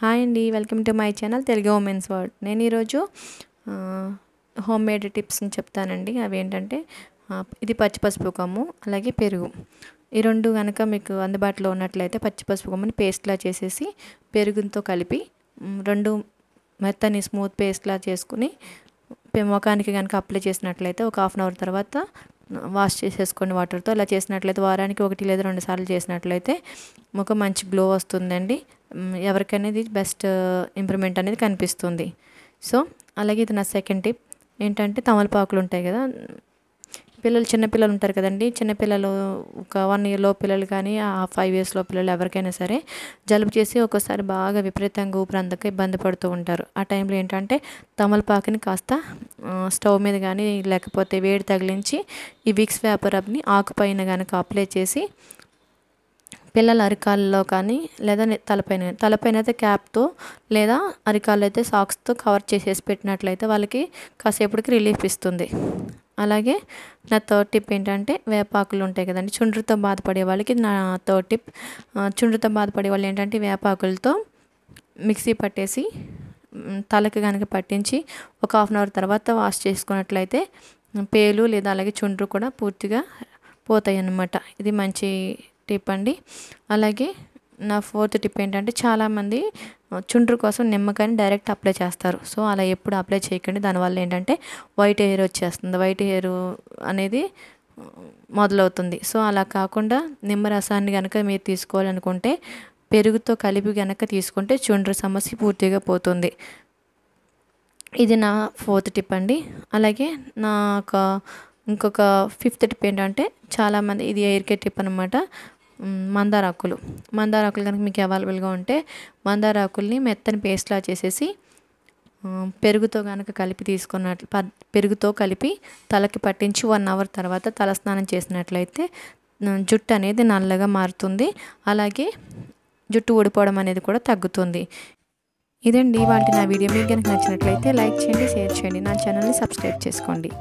hi అండి welcome to my channel Telugu women's world నేను ఈరోజు హోమ్ మేడ్ టిప్స్ని చెప్తానండి అవి ఏంటంటే ఇది పచ్చిపసుపు కమ్ము అలాగే పెరుగు ఈ రెండు కనుక మీకు అందుబాటులో ఉన్నట్లయితే పచ్చిపసుపు కమ్మని పేస్ట్లా చేసేసి పెరుగుతో కలిపి రెండు మెత్తని స్మూత్ పేస్ట్లా చేసుకుని ముఖానికి కనుక అప్లై చేసినట్లయితే ఒక హాఫ్ అన్ అవర్ తర్వాత వాష్ చేసేసుకోండి వాటర్తో ఇలా చేసినట్లయితే వారానికి ఒకటి లేదా రెండు సార్లు చేసినట్లయితే ముఖం మంచి గ్లో వస్తుందండి ఎవరికనేది బెస్ట్ ఇంప్రూవ్మెంట్ అనేది కనిపిస్తుంది సో అలాగే ఇది నా సెకండ్ టిప్ ఏంటంటే తమలపాకులు ఉంటాయి కదా పిల్లలు చిన్నపిల్లలు ఉంటారు కదండి చిన్నపిల్లలు ఒక వన్ ఇయర్లో పిల్లలు కానీ ఆ ఫైవ్ ఇయర్స్లో పిల్లలు ఎవరికైనా సరే జలుబు చేసి ఒక్కోసారి బాగా విపరీతంగా అందక ఇబ్బంది పడుతూ ఉంటారు ఆ టైంలో ఏంటంటే తమలపాకుని కాస్త స్టవ్ మీద కానీ లేకపోతే వేడి తగిలించి ఈ విక్స్ వేపరబ్ని ఆకుపైన కనుక అప్లై చేసి పిల్లల అరికాల్లో కానీ లేదా తలపైన తలపైన అయితే క్యాప్తో లేదా అరికాళ్ళు అయితే సాక్స్తో కవర్ చేసేసి పెట్టినట్లయితే వాళ్ళకి కాసేపటికి రిలీఫ్ ఇస్తుంది అలాగే నా థర్డ్ టిప్ ఏంటంటే వేపాకులు ఉంటాయి కదండి చుండ్రుతో బాధపడే వాళ్ళకి నా థర్డ్ టిప్ చుండ్రుతో బాధపడే వాళ్ళు ఏంటంటే వేపాకులతో మిక్సీ పట్టేసి తలకి కనుక పట్టించి ఒక హాఫ్ అన్ అవర్ తర్వాత వాష్ చేసుకున్నట్లయితే పేలు లేదా అలాగే చుండ్రు కూడా పూర్తిగా పోతాయి అన్నమాట ఇది మంచి టిప్ అండి అలాగే నా ఫోర్త్ టిప్ ఏంటంటే చాలామంది చుండ్రు కోసం నిమ్మకాయని డైరెక్ట్ అప్లై చేస్తారు సో అలా ఎప్పుడు అప్లై చేయకండి దానివల్ల ఏంటంటే వైట్ హెయిర్ వచ్చేస్తుంది వైట్ హెయిర్ అనేది మొదలవుతుంది సో అలా కాకుండా నిమ్మరసాన్ని కనుక మీరు తీసుకోవాలనుకుంటే పెరుగుతో కలిపి కనుక తీసుకుంటే చుండ్రు సమస్య పూర్తిగా పోతుంది ఇది నా ఫోర్త్ టిప్ అండి అలాగే నా ఒక ఇంకొక ఫిఫ్త్ టిప్ ఏంటంటే చాలామంది ఇది ఎయిర్కే టిప్ అనమాట మందార ఆకులు మందార ఆకులు కనుక మీకు అవైలబుల్గా ఉంటే మందార ఆకుల్ని మెత్తని పేస్ట్లా చేసేసి పెరుగుతో కనుక కలిపి తీసుకున్నట్లు పెరుగుతో కలిపి తలకి పట్టించి వన్ అవర్ తర్వాత తల స్నానం చేసినట్లయితే జుట్టు అనేది నల్లగా మారుతుంది అలాగే జుట్టు ఊడిపోవడం అనేది కూడా తగ్గుతుంది ఇదండి వాటి నా వీడియో మీకు కనుక నచ్చినట్లయితే లైక్ చేయండి షేర్ చేయండి నా ఛానల్ని సబ్స్క్రైబ్ చేసుకోండి